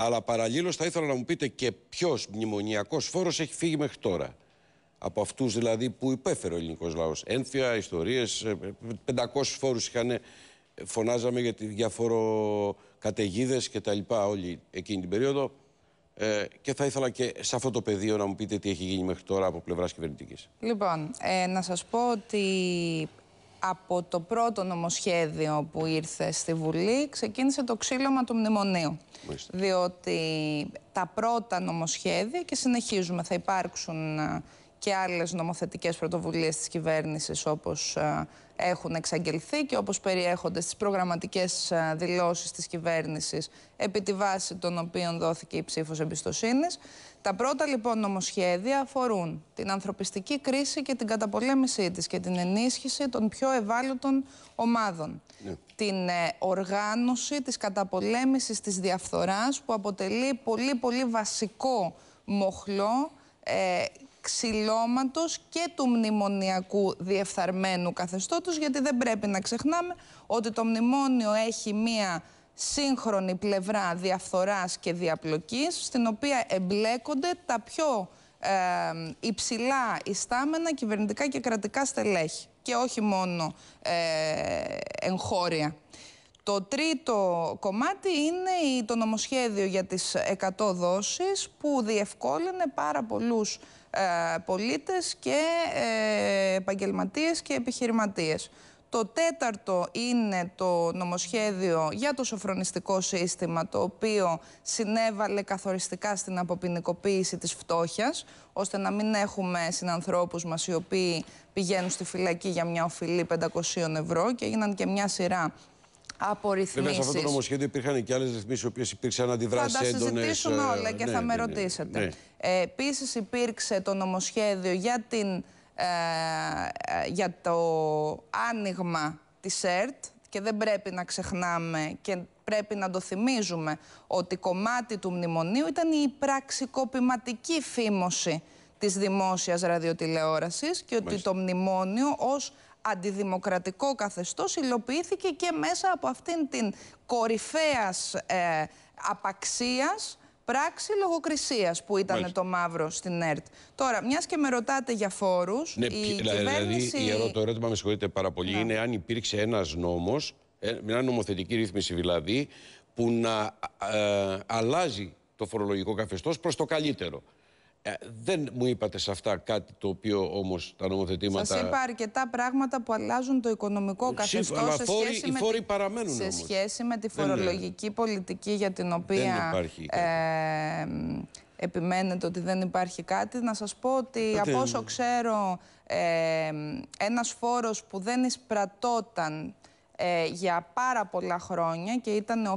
Αλλά παραλλήλως θα ήθελα να μου πείτε και ποιος μνημονιακός φόρος έχει φύγει μέχρι τώρα. Από αυτούς δηλαδή που υπέφερε ο ελληνικός λαός. Ένθια, ιστορίες, 500 ε, φόρους είχαν, ε, φωνάζαμε για τη διαφορο καταιγίδες και τα λοιπά όλη εκείνη την περίοδο. Ε, και θα ήθελα και σε αυτό το πεδίο να μου πείτε τι έχει γίνει μέχρι τώρα από πλευράς κυβερνητικής. Λοιπόν, ε, να σας πω ότι από το πρώτο νομοσχέδιο που ήρθε στη Βουλή ξεκίνησε το ξύλωμα του μνημονίου. Διότι τα πρώτα νομοσχέδια και συνεχίζουμε θα υπάρξουν και άλλες νομοθετικές πρωτοβουλίες της κυβέρνησης όπως ε, έχουν εξαγγελθεί και όπως περιέχονται στις προγραμματικές ε, δηλώσεις της κυβέρνησης επί τη βάση των οποίων δόθηκε η ψήφος εμπιστοσύνης. Τα πρώτα λοιπόν νομοσχέδια αφορούν την ανθρωπιστική κρίση και την καταπολέμησή της και την ενίσχυση των πιο ευάλωτων ομάδων. Ναι. Την ε, οργάνωση της καταπολέμησης της διαφθοράς που αποτελεί πολύ πολύ βασικό μοχλό ξυλώματος και του μνημονιακού διεφθαρμένου καθεστώτος, γιατί δεν πρέπει να ξεχνάμε ότι το μνημόνιο έχει μία σύγχρονη πλευρά διαφθοράς και διαπλοκής, στην οποία εμπλέκονται τα πιο ε, υψηλά ιστάμενα κυβερνητικά και κρατικά στελέχη και όχι μόνο ε, εγχώρια. Το τρίτο κομμάτι είναι το νομοσχέδιο για τις 100 δόσεις που διευκόλυνε πάρα πολλούς ε, πολίτες και ε, επαγγελματίες και επιχειρηματίες. Το τέταρτο είναι το νομοσχέδιο για το σοφρονιστικό σύστημα, το οποίο συνέβαλε καθοριστικά στην αποποινικοποίηση της φτώχειας, ώστε να μην έχουμε συνανθρώπους μας οι οποίοι πηγαίνουν στη φυλακή για μια οφειλή 500 ευρώ και έγιναν και μια σειρά απορριθμίσεις. Βέβαια, σε αυτό το νομοσχέδιο υπήρχαν και άλλες ρυθμίσεις, οι οποίες υπήρξαν αντιδράσει έντονε. Θα τα έντονες, συζητήσουμε ε, όλα και ναι, θα με ναι, ναι, ρωτήσετε. Ναι. Ε, Επίσης, υπήρξε το νομοσχέδιο για, την, ε, ε για το άνοιγμα της ΕΡΤ και δεν πρέπει να ξεχνάμε και πρέπει να το θυμίζουμε ότι κομμάτι του μνημονίου ήταν η πραξικοπηματική φήμωση της δημόσιας ραδιοτηλεόρασης και ότι το μνημόνιο ως αντιδημοκρατικό καθεστώς υλοποιήθηκε και μέσα από αυτήν την κορυφαίας ε, απαξίας πράξη λογοκρισίας που ήταν το μαύρο στην ΕΡΤ. Τώρα, μιας και με ρωτάτε για φόρους. Ναι, η δηλαδή, κυβέρνηση... δηλαδή, το ερώτημα, με συγχωρείτε πάρα πολύ, είναι αν υπήρξε ένας νόμος, ε, μια νομοθετική ρύθμιση δηλαδή, που να ε, αλλάζει το φορολογικό καθεστώς προς το καλύτερο. Ε, δεν μου είπατε σε αυτά κάτι το οποίο όμως τα νομοθετήματα. Σας είπα αρκετά πράγματα που αλλάζουν το οικονομικό καθεστώ. σε σχέση με τη... Σε σχέση με τη φορολογική πολιτική για την οποία. επιμένετε ότι δεν υπάρχει κάτι. Να σας πω ότι από όσο ξέρω ε, ένας φόρος που δεν εισπρατώταν ε, για πάρα πολλά χρόνια και ήταν ο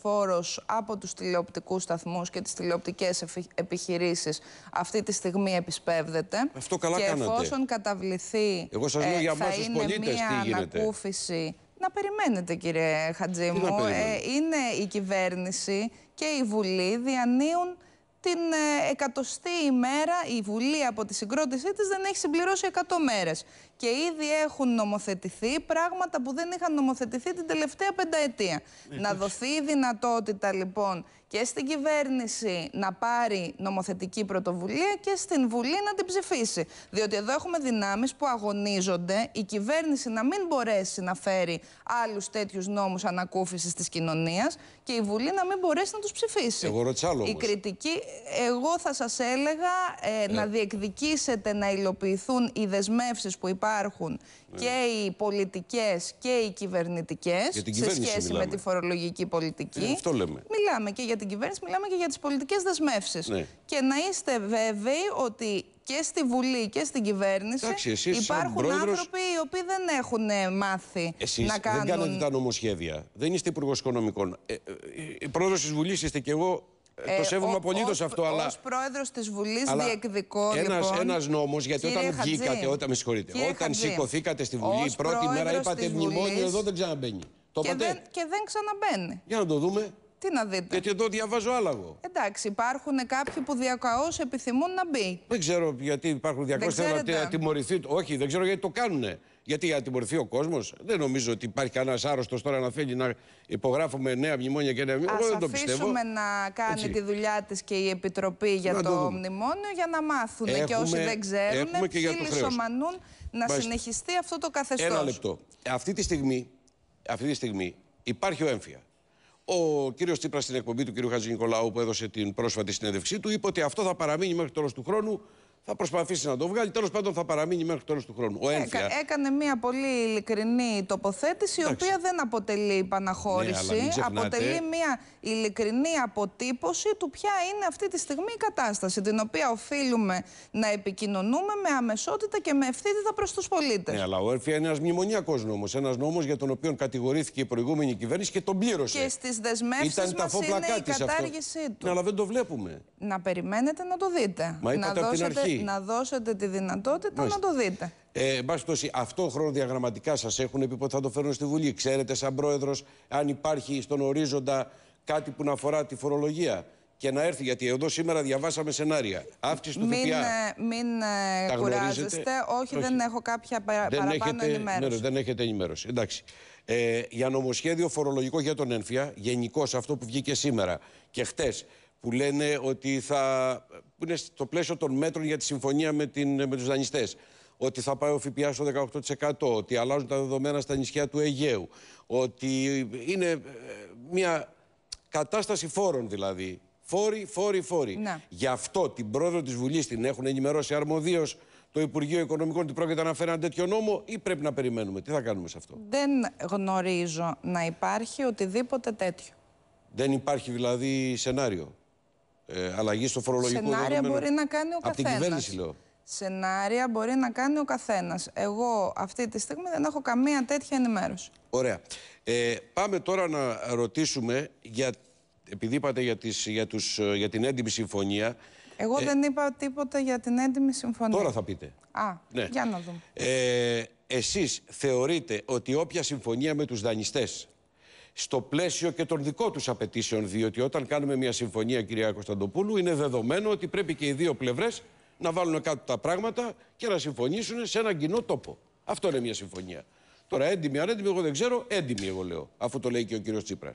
φόρος από τους τηλεοπτικούς σταθμούς και τις τηλεοπτικές επιχειρήσεις αυτή τη στιγμή επισπεύδεται. και κάνατε. εφόσον καταβληθεί Εγώ σας λέω ε, για θα είναι μια ανακούφιση να περιμένετε κύριε Χατζή μου. Ε, είναι η κυβέρνηση και η Βουλή διανύουν την εκατοστή ημέρα. Η Βουλή από τη συγκρότησή της δεν έχει συμπληρώσει 100 μέρες και ήδη έχουν νομοθετηθεί πράγματα που δεν είχαν νομοθετηθεί την τελευταία πενταετία. Να δοθεί η δυνατότητα λοιπόν και στην κυβέρνηση να πάρει νομοθετική πρωτοβουλία και στην Βουλή να την ψηφίσει. Διότι εδώ έχουμε δυνάμεις που αγωνίζονται η κυβέρνηση να μην μπορέσει να φέρει άλλους τέτοιους νόμους ανακούφισης της κοινωνίας και η Βουλή να μην μπορέσει να τους ψηφίσει. Εγώ ρωτήσα άλλο Η κριτική, εγώ θα σας έλεγα ε, να ε. διεκδικήσετε να υλοποιηθούν οι δεσμεύσεις που υπάρχουν ναι. και οι πολιτικές και οι κυβερνητικές σε σχέση με τη φορολογική πολιτική. Ε, αυτό λέμε. Μιλάμε και για την κυβέρνηση, μιλάμε και για τις πολιτικές δεσμεύσεις. Ναι. Και να είστε βέβαιοι ότι και στη Βουλή και στην κυβέρνηση υπάρχουν άνθρωποι οι οποίοι δεν έχουν ε, μάθει να κάνουν. Δεν κάνετε τα νομοσχέδια. Δεν είστε υπουργός οικονομικών. Ε, ε της Βουλής είστε κι εγώ ε, το ε, σέβομαι απολύτω αυτό, ως αλλά. Ως πρόεδρος της Βουλής διεκδικώ. Ένας λοιπόν, νόμος, γιατί όταν Χατζή, βγήκατε, όταν με όταν Χατζή, σηκωθήκατε στη Βουλή, πρώτη μέρα είπατε μνημόνιο εδώ δεν ξαναμπαίνει. Το και, δεν, και δεν ξαναμπαίνει. Για να το δούμε. Τι να δείτε. Γιατί εδώ διαβάζω άλλα Εντάξει, υπάρχουν κάποιοι που διακαώς επιθυμούν να μπει. Δεν ξέρω γιατί υπάρχουν διακαώ. Θέλω να τιμωρηθεί. Όχι, δεν ξέρω γιατί το κάνουν. Γιατί για ατιμωρηθεί ο κόσμος. Δεν νομίζω ότι υπάρχει κανένας άρρωστος τώρα να θέλει να υπογράφουμε νέα μνημόνια και νέα μνημόνια. Εγώ δεν το πιστεύω. να κάνει Έτσι. τη δουλειά της και η Επιτροπή για το, το μνημόνιο για να μάθουν έχουμε, και όσοι δεν ξέρουν και ποιοι λησομανούν να συνεχιστεί αυτό το καθεστώ. Ένα λεπτό. Αυτή τη στιγμή, αυτή τη στιγμή υπάρχει ο έμφυα. Ο κύριος Τσίπρας στην εκπομπή του κ. Χατζη Νικολάου που έδωσε την πρόσφατη συνέντευξή του είπε ότι αυτό θα παραμείνει μέχρι το τέλος του χρόνου θα προσπαθήσει να το βγάλει. Τέλος πάντων, θα παραμείνει μέχρι τέλος του χρόνου. Ο έκανε μια πολύ ειλικρινή τοποθέτηση, η οποία δεν αποτελεί παναχώρηση ναι, αποτελεί μια ειλικρινή αποτύπωση του ποια είναι αυτή τη στιγμή η κατάσταση, την οποία οφείλουμε να επικοινωνούμε με αμεσότητα και με ευθύτητα προς τους πολίτες. Ναι, αλλά ο Ερφια είναι ένας μνημονιακός νόμος. Ένας νόμος για τον οποίο κατηγορήθηκε η προηγούμενη κυβέρνηση και τον πλήρωσε. Και στις δεσμεύσεις μα είναι η κατάργησή του. Ναι, αλλά δεν το βλέπουμε. Να περιμένετε να το δείτε. Μα είπατε από την αρχή. Να δώσετε τη δυνατότητα να το δείτε. Ε, εν πάση τόση, αυτό διαγραμματικά σας έχουν πει πότε θα το φέρουν στη Βουλή. Ξέρετε, σαν πρόεδρος, αν υπάρχει στον ορίζοντα κάτι που να αφορά τη φορολογία και να έρθει. Γιατί εδώ σήμερα διαβάσαμε σενάρια. Αύξηση του μην, ΦΠΑ. Ε, μην ε, κουράζεστε. Όχι, δεν έχω κάποια παρα, δεν παραπάνω έχετε, ναι, ναι, ενημέρωση. δεν έχετε ενημέρωση. Εντάξει. Ε, για νομοσχέδιο φορολογικό για τον ΕΝΦΙΑ, γενικώς αυτό που βγήκε σήμερα και χτες που λένε ότι θα. που είναι στο πλαίσιο των μέτρων για τη συμφωνία με, την, με τους δανειστές. Ότι θα πάει ο ΦΠΑ στο 18%, ότι αλλάζουν τα δεδομένα στα νησιά του Αιγαίου, ότι είναι ε, μια κατάσταση φόρων δηλαδή. Φόροι, φόροι, φόροι. Να. Γι' αυτό την πρόεδρο της Βουλής την έχουν ενημερώσει αρμοδίως το Υπουργείο Οικονομικών ότι πρόκειται να φέρει ένα τέτοιο νόμο ή πρέπει να περιμένουμε. Τι θα κάνουμε σε αυτό. Δεν γνωρίζω να υπάρχει οτιδήποτε τέτοιο. Δεν υπάρχει δηλαδή σενάριο ε, αλλαγή στο φορολογικό Σενάρια μπορεί να κάνει ο καθένα. Από την κυβέρνηση, λέω. Σενάρια μπορεί να κάνει ο καθένας. Εγώ αυτή τη στιγμή δεν έχω καμία τέτοια ενημέρωση. Ωραία. Ε, πάμε τώρα να ρωτήσουμε για. Επειδή είπατε για, τις, για, τους, για την έντιμη συμφωνία. Εγώ ε, δεν είπα τίποτα για την έντιμη συμφωνία. Τώρα θα πείτε. Α, ναι. για να δούμε. Ε, εσείς θεωρείτε ότι όποια συμφωνία με τους δανειστές στο πλαίσιο και των δικών τους απαιτήσεων. Διότι όταν κάνουμε μια συμφωνία, κυρία Κωνσταντοπούλου, είναι δεδομένο ότι πρέπει και οι δύο πλευρές να βάλουν κάτω τα πράγματα και να συμφωνήσουν σε έναν κοινό τόπο. Αυτό είναι μια συμφωνία. Τώρα, έντιμη, αν έντιμη, εγώ δεν ξέρω, έντιμη, εγώ λέω, αφού το λέει και ο κύριος Τσίπρας.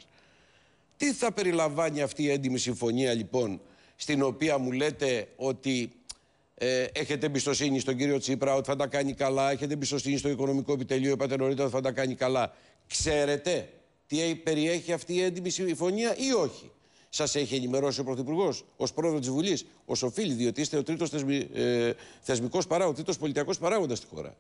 Τι θα περιλαμβάνει αυτή η έντιμη συμφωνία, λοιπόν, στην οποία μου λέτε ότι ε, έχετε εμπιστοσύνη στον κύριο Τσίπρα ότι θα τα κάνει καλά, έχετε εμπιστοσύνη στο οικονομικό επιτελείο, είπατε νωρίτερα ότι θα τα κάνει καλά. Ξέρετε τι ε, περιέχει αυτή η έντιμη συμφωνία ή όχι. Σας έχει ενημερώσει ο Πρωθυπουργός, ως πρόεδρος της Βουλής, ως οφείλει, διότι είστε ο τρίτος θεσμι, ε, θεσμικός παράγοντα, ο τρίτος πολιτιακός παράγοντας στη χώρα.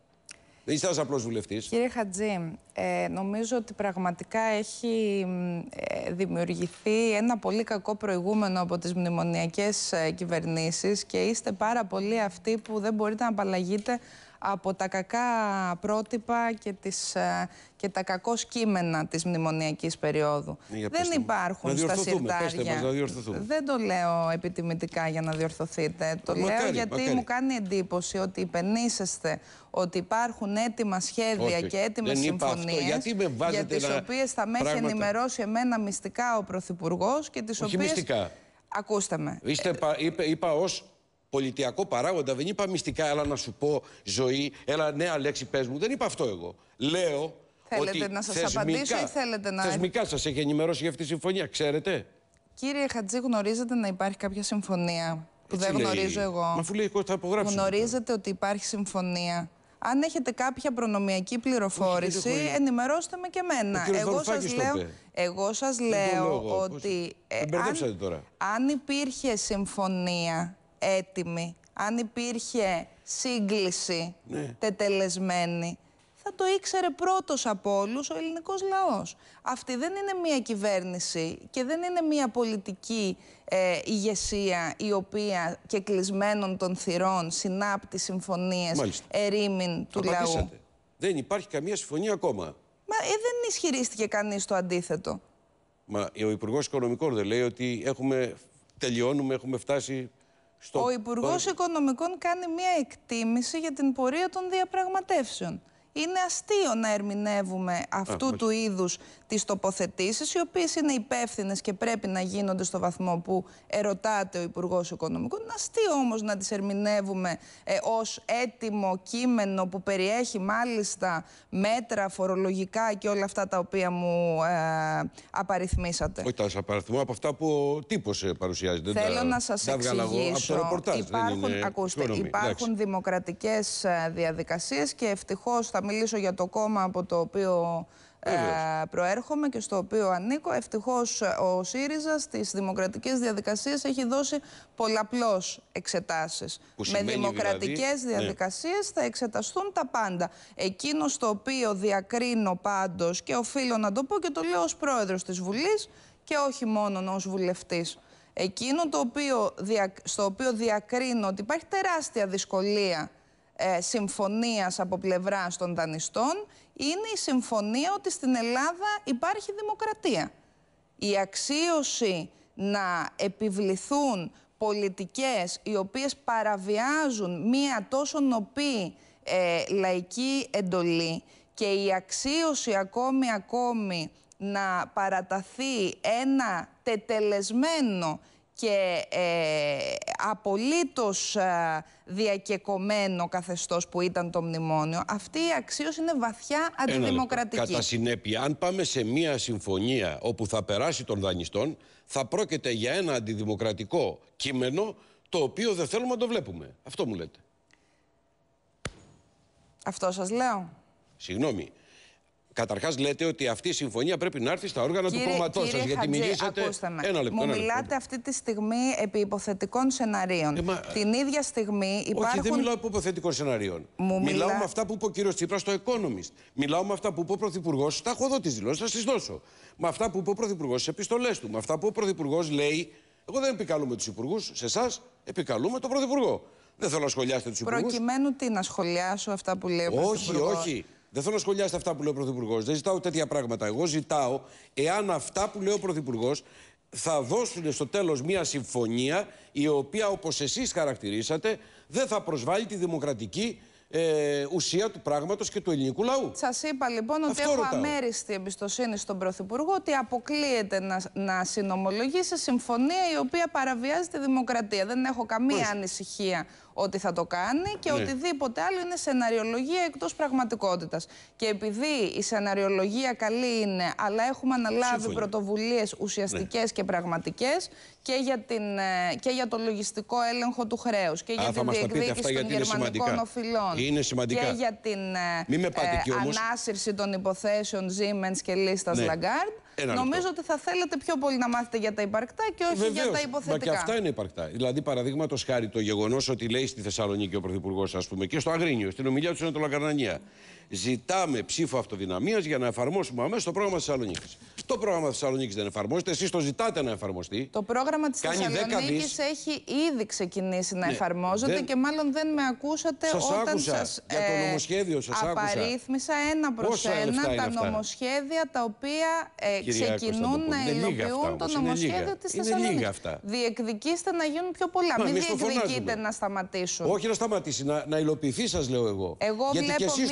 Δεν είστε ένας απλός βουλευτής. Κύριε Χατζή, ε, νομίζω ότι πραγματικά έχει ε, δημιουργηθεί ένα πολύ κακό προηγούμενο από τις μνημονιακές ε, κυβερνήσεις και είστε πάρα πολλοί αυτοί που δεν μπορείτε να απαλλαγείτε από τα κακά πρότυπα και, τις, ε, και τα κακό κείμενα της μνημονιακής περίοδου. Ναι, δεν υπάρχουν στα συρτάρια. δεν το λέω επιτιμητικά για να διορθωθείτε. Το λέω γιατί μου κάνει εντύπωση ότι υπενήσεστε ότι υπάρχουν έτοιμα σχέδια και έτοιμε συμφωνίε για τις οποίες οποίες θα με έχει ενημερώσει εμένα μυστικά ο Πρωθυπουργός και τις οποίε. Ακούστε με. Είστε, ε, είπα, είπα ως πολιτιακό παράγοντα. Δεν είπα μυστικά, έλα να σου πω ζωή, έλα νέα λέξη πες μου. Δεν είπα αυτό εγώ. Λέω. Θέλετε ότι να σας απαντήσω ή θέλετε να. Θεσμικά σας έχει ενημερώσει για αυτή τη συμφωνία, ξέρετε. Κύριε Χατζή, γνωρίζετε να υπάρχει κάποια συμφωνία που δεν γνωρίζω εγώ. Μα αφού λέει θα υπογράψω. Γνωρίζετε ότι υπάρχει συμφωνία. Αν έχετε κάποια προνομιακή πληροφόρηση, Όχι, ενημερώστε με και εμένα. Εγώ σας λέω, εγώ σας λέω ότι. Ε, ε, αν, αν υπήρχε συμφωνία έτοιμοι, αν υπήρχε σύγκληση ναι. τετελεσμένη, θα το ήξερε πρώτος από όλους ο ελληνικός λαός. Αυτή δεν είναι μια κυβέρνηση και δεν είναι μια πολιτική ε, ηγεσία η οποία και κλεισμένων των θυρών συνάπτει συμφωνίες ερήμην του λαού. Δεν υπάρχει καμία συμφωνία ακόμα. Μα ε, δεν ισχυρίστηκε κανείς το αντίθετο. Μα ο Υπουργός Οικονομικών δεν λέει ότι έχουμε, τελειώνουμε, έχουμε φτάσει ο Υπουργός Οικονομικών κάνει μία εκτίμηση για την πορεία των διαπραγματεύσεων. Είναι αστείο να ερμηνεύουμε αυτού του είδους τις τοποθετήσεις, οι οποίες είναι υπεύθυνες και πρέπει να γίνονται στο βαθμό που ερωτάται ο Υπουργός Οικονομικών. Να στεί όμως να τις ερμηνεύουμε ε, ως έτοιμο κείμενο που περιέχει μάλιστα μέτρα φορολογικά και όλα αυτά τα οποία μου ε, απαριθμίσατε. Όχι, τα απαριθμώ από αυτά που ο ε, παρουσιάζεται. Θέλω να σας εξηγήσω. Από το υπάρχουν, υπάρχουν δημοκρατικές ε, διαδικασίες και ευτυχώς θα μιλήσω για το κόμμα από το οποίο ε, προέρχομαι και στο οποίο ανήκω. Ευτυχώς ε, ο ΣΥΡΙΖΑ στις δημοκρατικές διαδικασίες έχει δώσει πολλαπλώς εξετάσεις. Με δημοκρατικέ δηλαδή, ναι. διαδικασίες θα εξεταστούν τα πάντα. Εκείνο στο οποίο διακρίνω πάντως και οφείλω να το πω και το λέω ως πρόεδρος της Βουλής και όχι μόνο ως βουλευτής. Εκείνο το οποίο, στο οποίο διακρίνω ότι υπάρχει τεράστια δυσκολία ε, συμφωνίας από πλευράς των δανειστών είναι η συμφωνία ότι στην Ελλάδα υπάρχει δημοκρατία. Η αξίωση να επιβληθούν πολιτικές οι οποίες παραβιάζουν μία τόσο νοπή ε, λαϊκή εντολή και η αξίωση ακόμη ακόμη να παραταθεί ένα τετελεσμένο και ε, απολύτως ε, καθεστώς που ήταν το μνημόνιο, αυτή η αξίωση είναι βαθιά αντιδημοκρατική. κατά συνέπεια, αν πάμε σε μια συμφωνία όπου θα περάσει των δανειστών, θα πρόκειται για ένα αντιδημοκρατικό κείμενο το οποίο δεν θέλουμε να το βλέπουμε. Αυτό μου λέτε. Αυτό σας λέω. Συγγνώμη. Καταρχάς, λέτε ότι αυτή η συμφωνία πρέπει να έρθει στα όργανα κύριε, του κόμματός σας. Γιατί μιλήσατε. Ένα λεπτό, Μου ένα λεπτό. μιλάτε αυτή τη στιγμή επί υποθετικών σεναρίων. Ε, μα... Την ίδια στιγμή υπάρχουν. Όχι, δεν μιλάω επί υποθετικών σεναρίων. Μου μιλάω με αυτά που είπε ο κύριος Τσίπρας στο Economist. Μιλάω με αυτά που είπε ο Πρωθυπουργός. Τα έχω εδώ τις δηλώσεις, θα τις δώσω. Με αυτά που είπε ο Πρωθυπουργός στι επιστολές του. Με αυτά που ο Πρωθυπουργός λέει. Εγώ δεν επικαλούμε τους υπουργούς, σε εσάς επικαλούμε τον Πρωθυπουργό. Δεν θέλω να σχολιάσετε τους υπουργούς. Προκειμένου τι να σχολιάσω αυτά που λέει ο Όχι, όχι. Δεν θέλω να σχολιάσετε αυτά που λέει ο Πρωθυπουργός. Δεν ζητάω τέτοια πράγματα. Εγώ ζητάω εάν αυτά που λέει ο Πρωθυπουργός θα δώσουν στο τέλος μια συμφωνία η οποία, όπως εσείς χαρακτηρίσατε, δεν θα προσβάλλει τη δημοκρατική ε, ουσία του πράγματος και του ελληνικού λαού. Σας είπα λοιπόν ότι Αυτό έχω ρωτάω. αμέριστη εμπιστοσύνη στον Πρωθυπουργό ότι αποκλείεται να, να συνομολογήσει συμφωνία η οποία παραβιάζει τη δημοκρατία. Δεν έχω καμία Πώς. ανησυχία ότι θα το κάνει και ναι. οτιδήποτε άλλο είναι σεναριολογία εκτός πραγματικότητας. Και επειδή η σεναριολογία καλή είναι, αλλά έχουμε αναλάβει πρωτοβουλίε πρωτοβουλίες ναι. ουσιαστικές και πραγματικές και για, την, ε, και για το λογιστικό έλεγχο του χρέους και για την διεκδίκηση των γερμανικών οφειλών και για την ε, ανάσυρση των υποθέσεων Siemens και λίστας ναι. Λαγκάρτ Νομίζω ότι θα θέλετε πιο πολύ να μάθετε για τα υπαρκτά και όχι για τα υποθετικά. Μα και αυτά είναι υπαρκτά. Δηλαδή, παραδείγματος χάρη το γεγονός ότι λέει στη Θεσσαλονίκη ο Πρωθυπουργός, ας πούμε, και στο Αγρίνιο, στην ομιλία του Σενατολακαρνανία, Ζητάμε ψήφο αυτοδυναμίας για να εφαρμόσουμε αμέσως το πρόγραμμα Θεσσαλονίκης. Το πρόγραμμα Θεσσαλονίκης δεν εφαρμόζεται, εσείς το ζητάτε να εφαρμοστεί. Το πρόγραμμα της Θεσσαλονίκη έχει ήδη ξεκινήσει να ναι, εφαρμόζεται και μάλλον δεν με ακούσατε σας όταν άκουσα, σας, για το ε, νομοσχέδιο, σας απαρίθμησα ένα προ ένα τα νομοσχέδια τα οποία ε, ξεκινούν να υλοποιούν το νομοσχέδιο της Θεσσαλονίκη. Διεκδικήστε να γίνουν πιο πολλά. Μην διεκδικείτε να σταματήσουν. Όχι να σταματήσει, να υλοποιηθεί, σας λέω εγώ. Εγώ και εσεί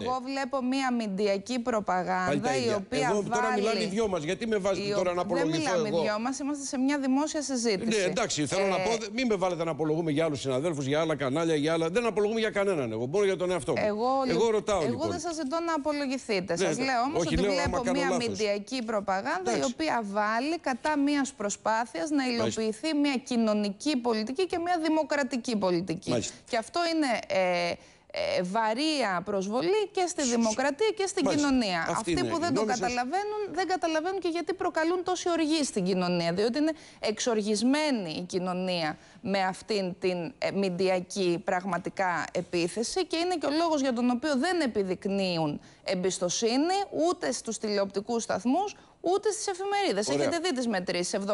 εγώ βλέπω μία μηντιακή προπαγάνδα η οποία. Εγώ τώρα βάλει... μιλάμε οι δυο μας. Γιατί με βάζετε τώρα να απολογηθώ. Δεν μιλάμε οι δυο μας, είμαστε σε μια δημόσια συζήτηση. Ναι, εντάξει, θέλω ε... να πω, μην με βάλετε να απολογούμε για άλλους συναδέλφους, για άλλα κανάλια, για άλλα. Δεν απολογούμε για κανέναν. Εγώ μπορώ για τον εαυτό μου. Εγώ, εγώ ρωτάω. Εγώ λοιπόν. δεν σας ζητώ να απολογηθείτε. Ναι, σας ναι. λέω όμως ότι λέω, βλέπω μία μηντιακή προπαγάνδα η οποία βάλει κατά μίας προσπάθειας να υλοποιηθεί μία κοινωνική πολιτική και μία δημοκρατική πολιτική. Και αυτό είναι ε, ε, βαρία προσβολή και στη δημοκρατία και στην κοινωνία. Αυτοί που δεν το καταλαβαίνουν, δεν καταλαβαίνουν και γιατί προκαλούν τόση οργή στην κοινωνία. Διότι είναι εξοργισμένη η κοινωνία με αυτήν την ε, μηντιακή πραγματικά επίθεση και είναι και ο λόγος για τον οποίο δεν επιδεικνύουν εμπιστοσύνη ούτε στους τηλεοπτικούς σταθμούς, ούτε στις εφημερίδες. Έχετε δει τις μετρήσεις. 70%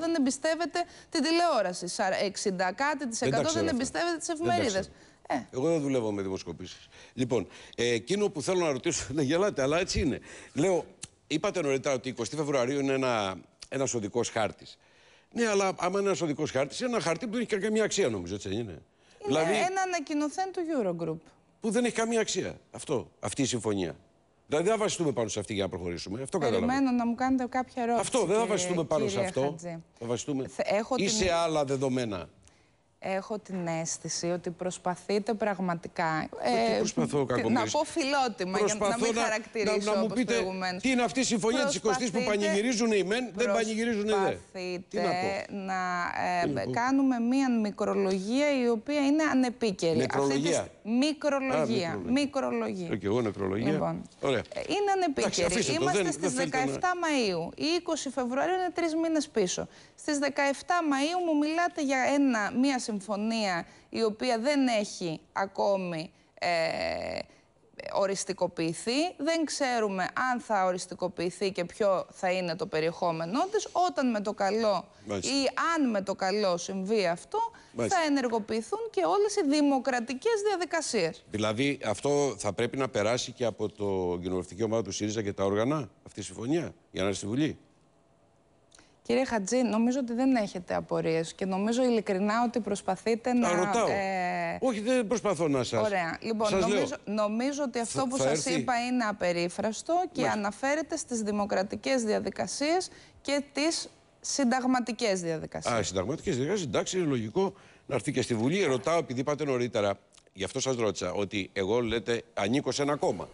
δεν εμπιστεύεται την τηλεόραση. 60 δεν εμπιστεύεται τις εφημερίδες. Ε. Εγώ δεν δουλεύω με δημοσκοπήσεις. Λοιπόν, ε, εκείνο που θέλω να ρωτήσω. να γελάτε, αλλά έτσι είναι. Λέω, είπατε νωρίτερα ότι 20 Φεβρουαρίου είναι ένα ένας οδικός χάρτης. Ναι, αλλά άμα είναι ένας οδικός χάρτης, είναι ένα χαρτί που δεν έχει καμία αξία, νομίζω, έτσι δεν είναι. Είναι δηλαδή, ένα ανακοινωθέν του Eurogroup. Που δεν έχει καμία αξία αυτό, αυτή η συμφωνία. Δηλαδή δεν θα βασιστούμε πάνω σε αυτή για να προχωρήσουμε. Αυτό Περιμένω να μου κάνετε κάποια ερώτηση. Αυτό δεν θα βασιστούμε πάνω σε αυτό. Θα βασιστούμε. ή άλλα δεδομένα έχω την αίσθηση ότι προσπαθείτε πραγματικά. Ε, ε προσπαθώ, να πω φιλότιμα για να, μην χαρακτηρίσω να, να, μου πείτε, Τι είναι αυτή η συμφωνία της 20η που πανηγυρίζουν οι μεν, δεν πανηγυρίζουν οι δε. Προσπαθείτε να ε, κάνουμε μία μικρολογία η οποία είναι ανεπίκαιρη. Αυτή Μικρολογία. μικρολογία. Και okay, εγώ νεκρολογία. Λοιπόν. Ωραία. Είναι ανεπίκαιρη. Εντάξει, Είμαστε στι στις 17 Μαΐου. Η 20 Φεβρουαρίου είναι τρεις μήνες πίσω. Στις 17 Μαου μου μιλάτε για μία συμφωνία συμφωνία η οποία δεν έχει ακόμη ε, οριστικοποιηθεί. Δεν ξέρουμε αν θα οριστικοποιηθεί και ποιο θα είναι το περιεχόμενό της. Όταν με το καλό ή αν με το καλό συμβεί αυτό, θα ενεργοποιηθούν και όλες οι δημοκρατικές διαδικασίες. Δηλαδή αυτό θα πρέπει να περάσει και από το κοινοβουλευτική ομάδα του ΣΥΡΙΖΑ και τα όργανα αυτή η συμφωνία για να στη Βουλή. Κύριε Χατζή, νομίζω ότι δεν έχετε απορίες και νομίζω ειλικρινά ότι προσπαθείτε να. ρωτάω. Ε, Όχι, δεν προσπαθώ να σας. Ωραία. Λοιπόν, νομίζω, νομίζω ότι αυτό που σα είπα είναι απερίφραστο και αναφέρεται στις δημοκρατικές διαδικασίες και τις συνταγματικές διαδικασίες. Α, συνταγματικές διαδικασίες. Εντάξει, είναι λογικό να έρθει και στη Βουλή. Ρωτάω, επειδή είπατε νωρίτερα, γι' αυτό σας ρώτησα, ότι εγώ λέτε ανήκω σε ένα κόμμα.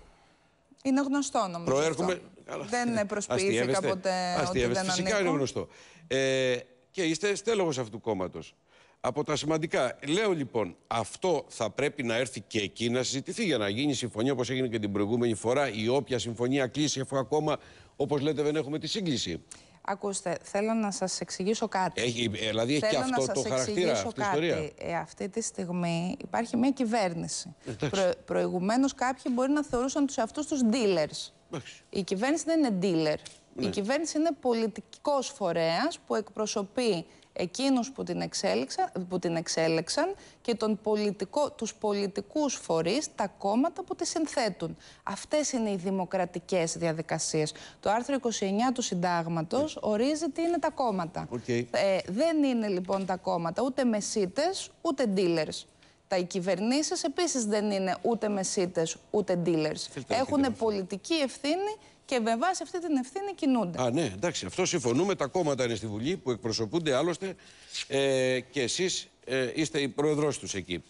Είναι γνωστό νομίζω. Προέρχομαι. Δεν προσποιήθηκα ποτέ ότι δεν Φυσικά είναι γνωστό. Ε, και είστε στέλεχος αυτού του κόμματος. Από τα σημαντικά. Λέω λοιπόν, αυτό θα πρέπει να έρθει και εκεί να συζητηθεί για να γίνει συμφωνία όπως έγινε και την προηγούμενη φορά. Η όποια συμφωνία κλείσει, αφού ακόμα, όπως λέτε, δεν έχουμε τη σύγκληση. Ακούστε, θέλω να σας εξηγήσω κάτι. Έχει, ε, δηλαδή έχει θέλω και αυτό το χαρακτήρα αυτή η ιστορία. Ε, αυτή τη στιγμή υπάρχει μια κυβέρνηση. προηγουμένως κάποιοι μπορεί να θεωρούσαν τους αυτούς τους dealers. Η κυβέρνηση δεν είναι dealer. Η ναι. κυβέρνηση είναι πολιτικός φορέας που εκπροσωπεί εκείνους που την, που την εξέλεξαν και τον πολιτικό, τους πολιτικούς φορείς, τα κόμματα που τη συνθέτουν. Αυτές είναι οι δημοκρατικές διαδικασίες. Το άρθρο 29 του συντάγματος ναι. ορίζει τι είναι τα κόμματα. Ε, δεν είναι λοιπόν τα κόμματα ούτε μεσίτες ούτε dealers. Τα κυβερνήσεις κυβερνήσεις επίσης δεν είναι ούτε μεσίτες ούτε dealers. Έχουν πολιτική ευθύνη και με βάση αυτή την ευθύνη κινούνται. Α, ναι, εντάξει. Αυτό συμφωνούμε. Τα κόμματα είναι στη Βουλή που εκπροσωπούνται άλλωστε ε, και εσείς ε, είστε η πρόεδρός τους εκεί.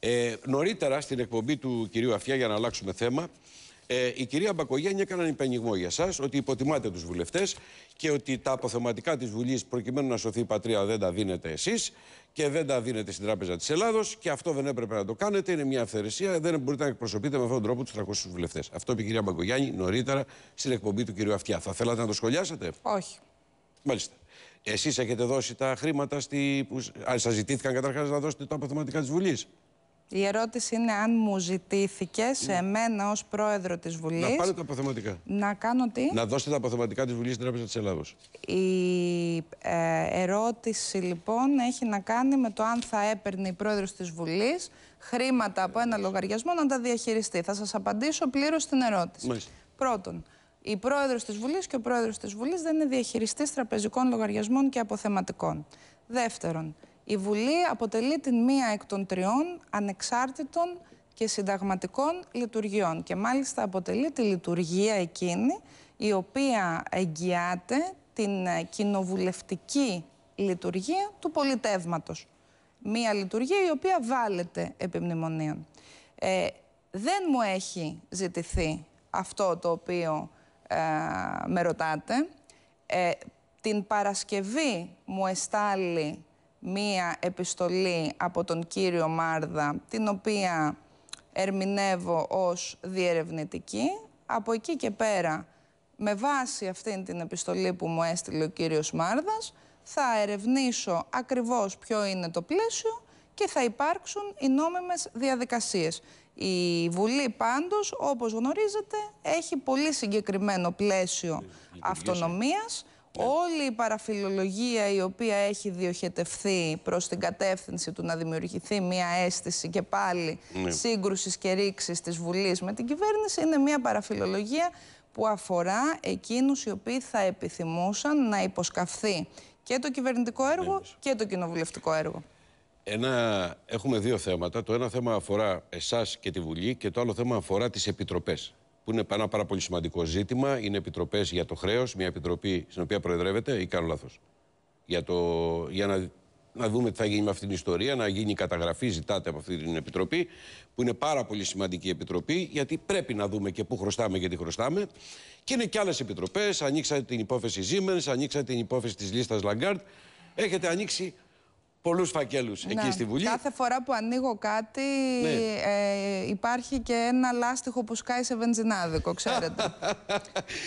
Ε, νωρίτερα στην εκπομπή του κυρίου Αφιά, για να αλλάξουμε θέμα, ε, η κυρία Μπακογέννη έκαναν υπενιγμό για εσά ότι υποτιμάτε τους βουλευτές και ότι τα αποθεματικά της Βουλής προκειμένου να σωθεί η πατρίδα δεν τα δίνετε εσείς και δεν τα δίνετε στην Τράπεζα της Ελλάδος και αυτό δεν έπρεπε να το κάνετε. Είναι μια αυθαιρεσία. Δεν μπορείτε να εκπροσωπείτε με αυτόν τον τρόπο τους 300 βουλευτές. Αυτό είπε η κυρία Μπακογιάννη νωρίτερα στην εκπομπή του κυρίου Αυτιά. Θα θέλατε να το σχολιάσετε, Όχι. Μάλιστα. Εσείς έχετε δώσει τα χρήματα στη. Σας ζητήθηκαν καταρχάς να δώσετε τα αποθεματικά της Βουλής. Η ερώτηση είναι αν μου ζητήθηκε σε εμένα ναι. ως πρόεδρο της Βουλή. Να πάρω τα αποθεματικά. Να κάνω τι. Να δώσετε τα αποθεματικά της Βουλής στην Τράπεζα της Ελλάδος. Η ε, ερώτηση λοιπόν έχει να κάνει με το αν θα έπαιρνε η πρόεδρος της Βουλής χρήματα από ένα λογαριασμό να τα διαχειριστεί. Θα σας απαντήσω πλήρως την ερώτηση. Μάλιστα. Πρώτον, η πρόεδρος της Βουλής και ο πρόεδρος της Βουλής δεν είναι διαχειριστής τραπεζικών λογαριασμών και αποθεματικών. Δεύτερον, η Βουλή αποτελεί την μία εκ των τριών ανεξάρτητων και συνταγματικών λειτουργιών και μάλιστα αποτελεί τη λειτουργία εκείνη η οποία εγγυάται την ε, κοινοβουλευτική λειτουργία του πολιτεύματος. Μία λειτουργία η οποία βάλεται επί ε, δεν μου έχει ζητηθεί αυτό το οποίο ε, με ρωτάτε. Ε, την Παρασκευή μου εστάλει μία επιστολή από τον κύριο Μάρδα, την οποία ερμηνεύω ως διερευνητική. Από εκεί και πέρα, με βάση αυτήν την επιστολή που μου έστειλε ο κύριος Μάρδας, θα ερευνήσω ακριβώς ποιο είναι το πλαίσιο και θα υπάρξουν οι νόμιμες διαδικασίες. Η Βουλή πάντως, όπως γνωρίζετε, έχει πολύ συγκεκριμένο πλαίσιο αυτονομίας ναι. Όλη η παραφιλολογία η οποία έχει διοχετευθεί προς την κατεύθυνση του να δημιουργηθεί μια αίσθηση και πάλι ναι. σύγκρουσης και ρήξης της Βουλής με την κυβέρνηση είναι μια παραφιλολογία που αφορά εκείνους οι οποίοι θα επιθυμούσαν να υποσκαφθεί και το κυβερνητικό έργο και το κοινοβουλευτικό έργο. έχουμε δύο θέματα. Το ένα θέμα αφορά εσάς και τη Βουλή και το άλλο θέμα αφορά τις επιτροπές που είναι ένα πάρα πολύ σημαντικό ζήτημα. Είναι επιτροπές για το χρέος, μια επιτροπή στην οποία προεδρεύεται, ή κάνω λάθος. Για, το, για να, να δούμε τι θα γίνει με αυτήν την ιστορία, να γίνει καταγραφή, ζητάτε από αυτή την επιτροπή, που είναι πάρα πολύ σημαντική επιτροπή, γιατί πρέπει να δούμε και πού χρωστάμε και τι χρωστάμε. Και είναι και άλλες επιτροπές. Ανοίξατε την υπόθεση Siemens, ανοίξατε την υπόθεση της λίστας Λαγκάρτ. Έχετε ανοίξει πολλούς φακέλους ναι. εκεί στη Βουλή. Κάθε φορά που ανοίγω κάτι, ναι. ε, υπάρχει και ένα λάστιχο που σκάει σε βενζινάδικο, ξέρετε.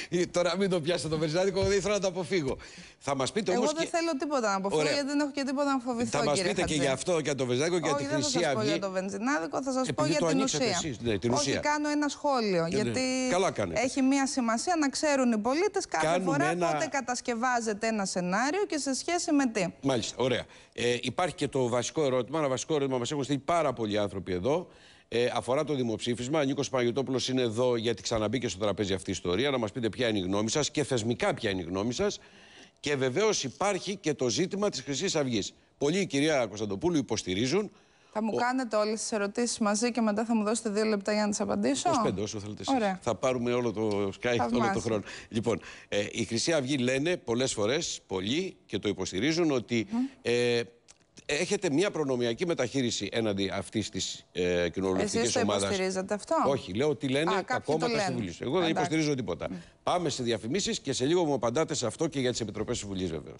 Ε, τώρα μην το πιάσετε το βενζινάδικο, δεν ήθελα να το αποφύγω. Θα μας πείτε Εγώ δεν και... θέλω τίποτα να αποφύγω, Ωραία. γιατί δεν έχω και τίποτα να φοβηθώ. Θα μας πείτε Χατζή. και για αυτό, και για το βενζινάδικο και για τη Χρυσή Αυγή. Δεν θα σας πω για το βενζινάδικο, θα σας ε, πω για την ουσία. ναι, την ουσία. Όχι, κάνω ένα σχόλιο. Ναι, ναι. Γιατί έχει μία σημασία να ξέρουν οι πολίτες κάθε φορά πότε κατασκευάζεται ένα σενάριο και σε σχέση με τι. Μάλιστα, ωραία. Ε, υπάρχει και το βασικό ερώτημα. Ένα βασικό ερώτημα μας έχουν στείλει πάρα πολλοί άνθρωποι εδώ. Ε, αφορά το δημοψήφισμα. Ο Νίκος Παναγιοτόπουλο είναι εδώ γιατί ξαναμπήκε στο τραπέζι αυτή η ιστορία. Να μας πείτε ποια είναι η γνώμη σας και θεσμικά ποια είναι η γνώμη σας. Και βεβαίως υπάρχει και το ζήτημα της Χρυσής Αυγής. Πολλοί, η κυρία Κωνσταντοπούλου, υποστηρίζουν θα μου Ο... κάνετε όλες τις ερωτήσεις μαζί και μετά θα μου δώσετε δύο λεπτά για να τις απαντήσω. Ως πέντε, όσο θέλετε εσείς. Θα πάρουμε όλο το Skype, όλο το χρόνο. Λοιπόν, ε, η Χρυσή Αυγή λένε πολλές φορές, πολλοί και το υποστηρίζουν, ότι ε, έχετε μια προνομιακή μεταχείριση έναντι αυτής της ε, κοινοβουλευτικής ομάδα. Εσεί υποστηρίζετε αυτό. Όχι, λέω ότι λένε Α, τα κόμματα Βουλή. Εγώ δεν υποστηρίζω τίποτα. Πάμε σε διαφημίσεις και σε λίγο μου απαντάτε σε αυτό και για τις επιτροπές τη Βουλή, βεβαίω.